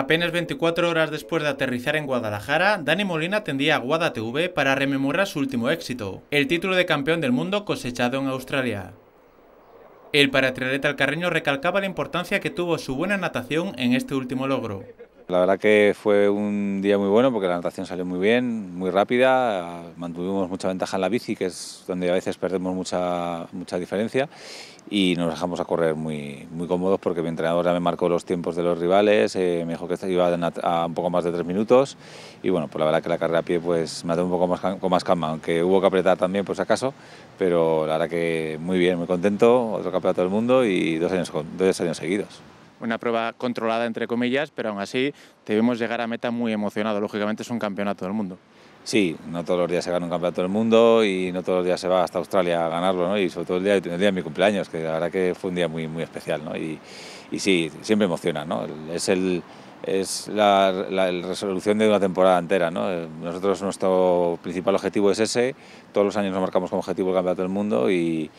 Apenas 24 horas después de aterrizar en Guadalajara, Dani Molina atendía a Guada TV para rememorar su último éxito, el título de campeón del mundo cosechado en Australia. El paratriatleta alcarreño recalcaba la importancia que tuvo su buena natación en este último logro. La verdad que fue un día muy bueno porque la natación salió muy bien, muy rápida, mantuvimos mucha ventaja en la bici, que es donde a veces perdemos mucha, mucha diferencia, y nos dejamos a correr muy, muy cómodos porque mi entrenador ya me marcó los tiempos de los rivales, eh, me dijo que iba a, un poco más de tres minutos, y bueno, pues la verdad que la carrera a pie pues me ha dado un poco más, con más calma, aunque hubo que apretar también por si acaso, pero la verdad que muy bien, muy contento, otro campeonato del mundo y dos años, dos años seguidos una prueba controlada, entre comillas, pero aún así debemos llegar a meta muy emocionado. Lógicamente es un campeonato del mundo. Sí, no todos los días se gana un campeonato del mundo y no todos los días se va hasta Australia a ganarlo, ¿no? Y sobre todo el día, día de mi cumpleaños, que la verdad que fue un día muy, muy especial, ¿no? Y, sí, siempre emociona, ¿no? Es, es la, resolución de una temporada entera, Nosotros nuestro principal objetivo es ese, todos los años nos marcamos como objetivo el Campeonato del Mundo y,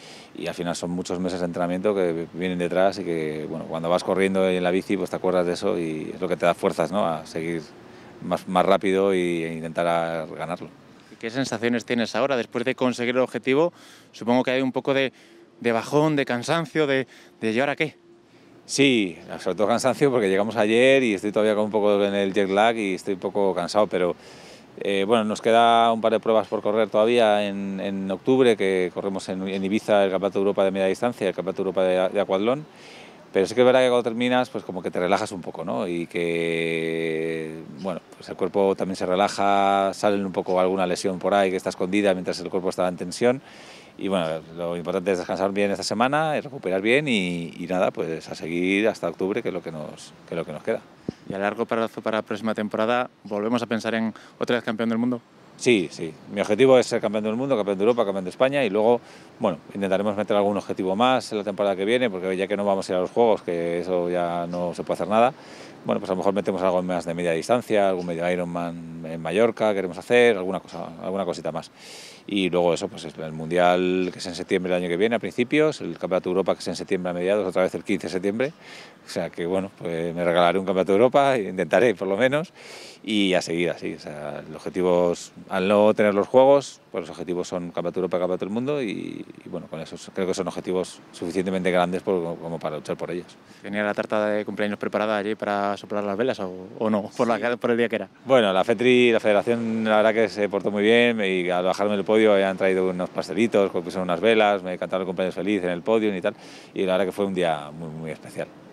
al final son muchos meses de entrenamiento que vienen detrás y que, bueno, cuando vas corriendo en la bici, pues te acuerdas de eso y es lo que te da fuerzas, ¿no? A seguir más, más rápido e intentar ganarlo. ¿Qué sensaciones tienes ahora después de conseguir el objetivo? Supongo que hay un poco de, de bajón, de cansancio, de, de a qué? Sí, sobre todo cansancio porque llegamos ayer y estoy todavía con un poco en el jet lag y estoy un poco cansado, pero eh, bueno, nos queda un par de pruebas por correr todavía en, en octubre, que corremos en, Ibiza el Campeonato Europa de media distancia, el Campeonato de Europa de, de pero sí que es verdad que cuando terminas, pues como que te relajas un poco, ¿no? Y que pues el cuerpo también se relaja, sale un poco alguna lesión por ahí que está escondida mientras el cuerpo está en tensión. Y bueno, lo importante es descansar bien esta semana, recuperar bien y, nada, pues a seguir hasta octubre, que es lo que nos, que lo que nos queda. Y a largo plazo para la próxima temporada, ¿volvemos a pensar en otra vez campeón del mundo? Sí, sí. Mi objetivo es ser campeón del mundo, campeón de Europa, campeón de España y luego, bueno, intentaremos meter algún objetivo más en la temporada que viene, porque ya que no vamos a ir a los Juegos, que eso ya no se puede hacer nada, bueno, pues a lo mejor metemos algo más de media distancia, algún medio Ironman en Mallorca queremos hacer, alguna cosa, alguna cosita más. Y luego eso, pues el Mundial que es en septiembre del año que viene a principios, el Campeonato de Europa que es en septiembre a mediados, otra vez el 15 de septiembre. O sea que bueno, pues me regalaré un Campeonato de Europa, intentaré por lo menos, y a seguir así. O sea, el objetivo al no tener los juegos, pues los objetivos son Campeonato Europa, Campeonato del Mundo y, bueno, con eso creo que son objetivos suficientemente grandes como para luchar por ellos. ¿Tenía la tarta de cumpleaños preparada allí para soplar las velas o, no, por, el día que era? Bueno, la FETRI, la Federación, la verdad que se portó muy bien y al bajarme del podio han traído unos pastelitos, pusieron unas velas, me cantaron el cumpleaños feliz en el podio y tal y la verdad que fue un día muy, muy especial.